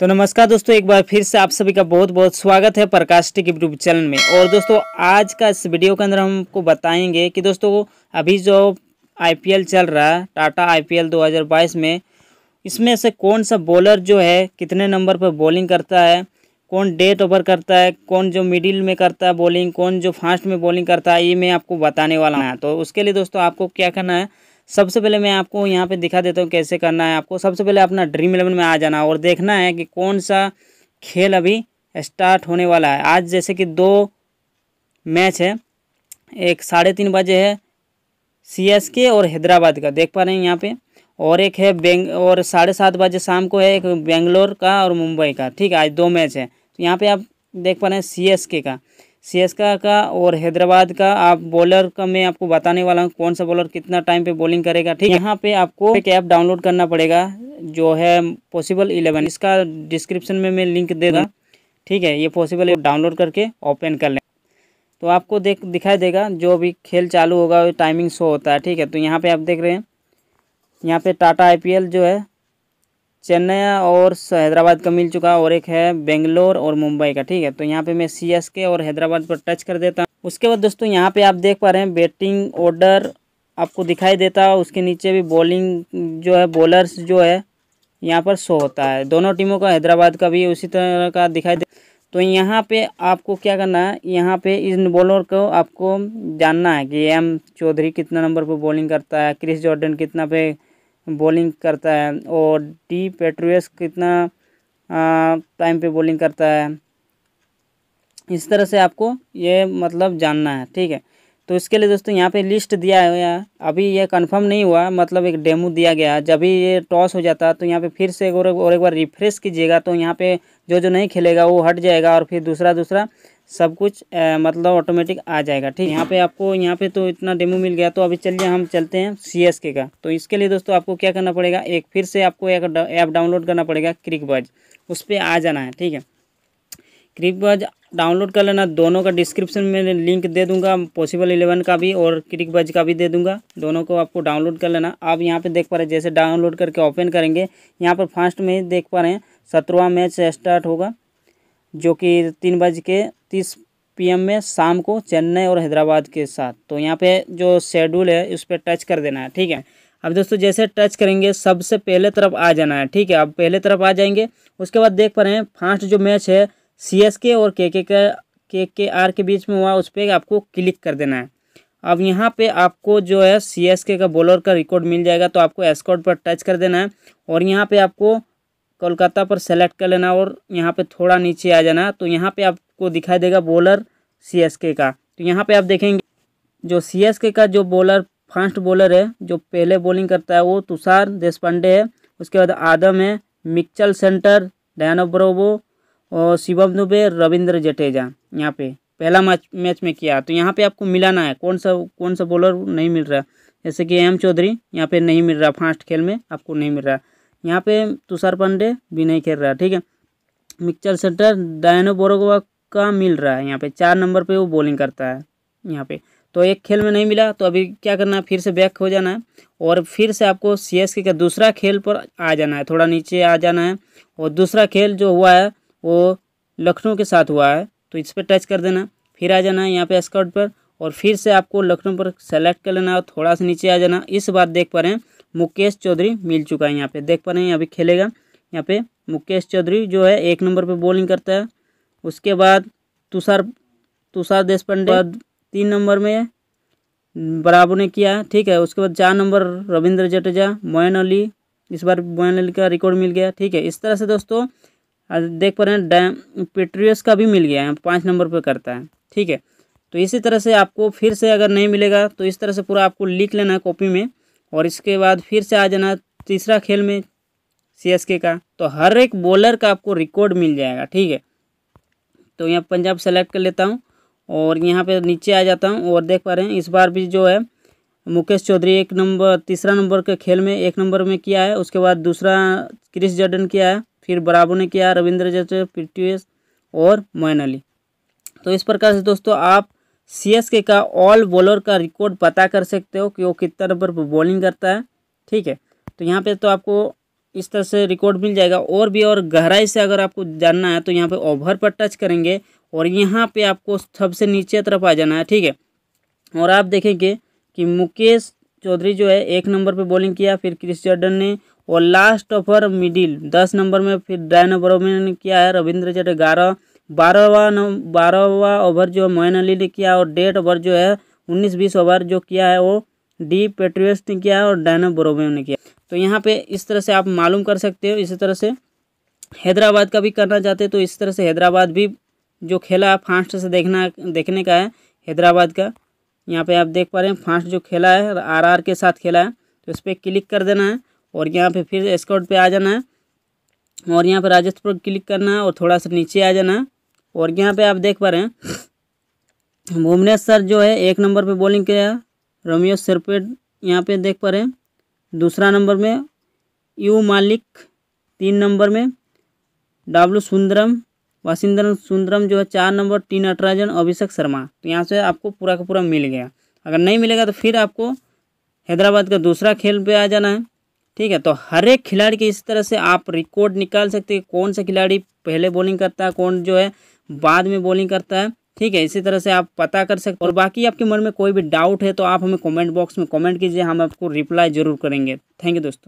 तो नमस्कार दोस्तों एक बार फिर से आप सभी का बहुत बहुत स्वागत है प्रकाश टिक यूट्यूब चैनल में और दोस्तों आज का इस वीडियो के अंदर हम आपको बताएंगे कि दोस्तों अभी जो आईपीएल चल रहा है टाटा आईपीएल 2022 में इसमें से कौन सा बॉलर जो है कितने नंबर पर बॉलिंग करता है कौन डेट ओवर करता है कौन जो मिडिल में करता है बॉलिंग कौन जो फास्ट में बॉलिंग करता है ये मैं आपको बताने वाला हूँ तो उसके लिए दोस्तों आपको क्या करना है सबसे पहले मैं आपको यहाँ पे दिखा देता हूँ कैसे करना है आपको सबसे पहले अपना ड्रीम इलेवन में आ जाना है और देखना है कि कौन सा खेल अभी स्टार्ट होने वाला है आज जैसे कि दो मैच है एक साढ़े तीन बजे है सीएसके और हैदराबाद का देख पा रहे हैं यहाँ पे और एक है बेंग और साढ़े सात बजे शाम को है एक बेंगलोर का और मुंबई का ठीक है आज दो मैच है तो यहाँ पे आप देख पा रहे हैं के का सीएसका का और हैदराबाद का आप बॉलर का मैं आपको बताने वाला हूँ कौन सा बॉलर कितना टाइम पे बॉलिंग करेगा ठीक है यहाँ पे आपको एक ऐप डाउनलोड करना पड़ेगा जो है पॉसिबल इलेवन इसका डिस्क्रिप्शन में मैं लिंक देगा ठीक है ये पॉसिबल ऐप डाउनलोड करके ओपन कर लें तो आपको देख दिखाई देगा जो भी खेल चालू होगा वो टाइमिंग शो होता है ठीक है तो यहाँ पर आप देख रहे हैं यहाँ पर टाटा आई जो है चेन्नई और हैदराबाद का मिल चुका है और एक है बेंगलोर और मुंबई का ठीक है तो यहाँ पे मैं सी एस के और हैदराबाद पर टच कर देता हूँ उसके बाद दोस्तों यहाँ पे आप देख पा रहे हैं बैटिंग ऑर्डर आपको दिखाई देता है उसके नीचे भी बॉलिंग जो है बॉलर्स जो है यहाँ पर शो होता है दोनों टीमों का हैदराबाद का भी उसी तरह का दिखाई दे तो यहाँ पे आपको क्या करना है यहाँ पे इन बॉलर को आपको जानना है कि एम चौधरी कितना नंबर पर बॉलिंग करता है क्रिस जॉर्डन कितना पे बॉलिंग करता है और डी पेट्रोस कितना टाइम पे बॉलिंग करता है इस तरह से आपको ये मतलब जानना है ठीक है तो इसके लिए दोस्तों यहाँ पे लिस्ट दिया है अभी ये कंफर्म नहीं हुआ मतलब एक डेमो दिया गया जब भी ये टॉस हो जाता तो यहाँ पे फिर से और एक बार रिफ्रेश कीजिएगा तो यहाँ पे जो जो नहीं खेलेगा वो हट जाएगा और फिर दूसरा दूसरा सब कुछ आ, मतलब ऑटोमेटिक आ जाएगा ठीक यहाँ पे आपको यहाँ पे तो इतना डेमो मिल गया तो अभी चलिए हम चलते हैं सी एस के का तो इसके लिए दोस्तों आपको क्या करना पड़ेगा एक फिर से आपको एक ऐप डाउनलोड करना पड़ेगा क्रिकबज उस पर आ जाना है ठीक है क्रिकबज डाउनलोड कर लेना दोनों का डिस्क्रिप्शन में लिंक दे दूंगा पॉसिबल इलेवन का भी और क्रिक बज का भी दे दूंगा दोनों को आपको डाउनलोड कर लेना आप यहाँ पे देख पा रहे हैं जैसे डाउनलोड करके ओपन करेंगे यहाँ पर फास्ट में ही देख पा रहे हैं सत्रवा मैच स्टार्ट होगा जो कि तीन बज के तीस पी में शाम को चेन्नई और हैदराबाद के साथ तो यहाँ पे जो शेड्यूल है उस पर टच कर देना है ठीक है अब दोस्तों जैसे टच करेंगे सबसे पहले तरफ आ जाना है ठीक है अब पहले तरफ आ जाएंगे उसके बाद देख पा रहे हैं फास्ट जो मैच है सी और के के के के आर के बीच में हुआ उस पर आपको क्लिक कर देना है अब यहाँ पे आपको जो है के का बॉलर का रिकॉर्ड मिल जाएगा तो आपको एस्कॉट पर टच कर देना है और यहाँ पे आपको कोलकाता पर सेलेक्ट कर लेना और यहाँ पे थोड़ा नीचे आ जाना तो यहाँ पे आप आपको दिखाई देगा बॉलर सी का तो यहाँ पे आप देखेंगे जो सी का जो बॉलर फास्ट बॉलर है जो पहले बॉलिंग करता है वो तुषार देशपांडे है उसके बाद आदम है मिक्चल सेंटर डयानो ब्रोबो और शिवम दुबे रविंद्र जटेजा यहाँ पे पहला मैच मैच में किया तो यहाँ पे आपको मिलाना है कौन सा कौन सा बॉलर नहीं मिल रहा जैसे कि एम चौधरी यहाँ पे नहीं मिल रहा फास्ट खेल में आपको नहीं मिल रहा यहाँ पे तुषार पांडे भी नहीं खेल रहा ठीक है मिक्चल सेंटर डायनो बोरोगवा का मिल रहा है यहाँ पे चार नंबर पे वो बॉलिंग करता है यहाँ पे तो एक खेल में नहीं मिला तो अभी क्या करना है फिर से बैक हो जाना है और फिर से आपको सी का दूसरा खेल पर आ जाना है थोड़ा नीचे आ जाना है और दूसरा खेल जो हुआ है वो लखनऊ के साथ हुआ है तो इस पर टच कर देना फिर आ जाना है यहाँ पर स्काउट पर और फिर से आपको लखनऊ पर सेलेक्ट कर लेना और थोड़ा सा नीचे आ जाना इस बार देख पा रहे हैं मुकेश चौधरी मिल चुका है यहाँ पे देख पा रहे हैं अभी खेलेगा यहाँ पे मुकेश चौधरी जो है एक नंबर पे बॉलिंग करता है उसके बाद तुषार तुषार देशपांडे बाद तीन नंबर में बराबर ने किया ठीक है उसके बाद चार नंबर रविंद्र जडेजा मोयन अली इस बार मोयन अली का रिकॉर्ड मिल गया ठीक है इस तरह से दोस्तों देख पा रहे हैं डैम पेट्रियस का भी मिल गया है पाँच नंबर पर करता है ठीक है तो इसी तरह से आपको फिर से अगर नहीं मिलेगा तो इस तरह से पूरा आपको लिख लेना है कॉपी में और इसके बाद फिर से आ जाना तीसरा खेल में सीएसके का तो हर एक बॉलर का आपको रिकॉर्ड मिल जाएगा ठीक है तो यहाँ पंजाब सेलेक्ट कर लेता हूँ और यहाँ पे नीचे आ जाता हूँ और देख पा रहे हैं इस बार भी जो है मुकेश चौधरी एक नंबर तीसरा नंबर के खेल में एक नंबर में किया है उसके बाद दूसरा क्रिस जर्डन किया है फिर बराबर ने किया रविंद्र जडेजा पृथ्वीश और मोयन अली तो इस प्रकार से दोस्तों आप सी एस के का ऑल बॉलर का रिकॉर्ड पता कर सकते हो कि वो कितना नंबर पर बॉलिंग करता है ठीक है तो यहाँ पे तो आपको इस तरह से रिकॉर्ड मिल जाएगा और भी और गहराई से अगर आपको जानना है तो यहाँ पे ओवर पर टच करेंगे और यहाँ पे आपको सबसे नीचे तरफ आ जाना है ठीक है और आप देखेंगे कि मुकेश चौधरी जो है एक नंबर पे बॉलिंग किया फिर क्रिस जर्डन ने और लास्ट ओवर मिडिल दस नंबर में फिर ड्राइन ओवर ने किया है रविंद्र जडेजा ग्यारह बारहवा नंबर बारहवा ओवर जो है मोइन अली ने किया और डेढ़ ओवर जो है उन्नीस बीस ओवर जो किया है वो डी पेट्रियस ने किया और डायनो बोरोवेव ने किया तो यहाँ पे इस तरह से आप मालूम कर सकते हो इसी तरह से हैदराबाद का भी करना चाहते हो तो इस तरह से हैदराबाद भी जो खेला है फास्ट से देखना देखने का है हैदराबाद का यहाँ पे आप देख पा रहे हैं फास्ट जो खेला है आरआर के साथ खेला है तो इस पर क्लिक कर देना है और यहाँ पे फिर स्कॉट पे आ जाना है और यहाँ पे राजस्थपुर पर क्लिक करना है और थोड़ा सा नीचे आ जाना है और यहाँ पर आप देख पा रहे हैं भुवनेश्वर जो है एक नंबर पर बॉलिंग किया रोमियो सरपेट यहाँ पे देख पा रहे हैं दूसरा नंबर में यू मालिक तीन नंबर में डब्लू सुंदरम वसिंदरम सुंदरम जो है चार नंबर तीन नटराजन अभिषेक शर्मा तो यहाँ से आपको पूरा का पूरा मिल गया अगर नहीं मिलेगा तो फिर आपको हैदराबाद का दूसरा खेल पे आ जाना है ठीक है तो हर एक खिलाड़ी के इस तरह से आप रिकॉर्ड निकाल सकते हैं कौन सा खिलाड़ी पहले बॉलिंग करता है कौन जो है बाद में बॉलिंग करता है ठीक है इसी तरह से आप पता कर सकते और बाकी आपके मन में कोई भी डाउट है तो आप हमें कॉमेंट बॉक्स में कॉमेंट कीजिए हम आपको रिप्लाई जरूर करेंगे थैंक यू दोस्तों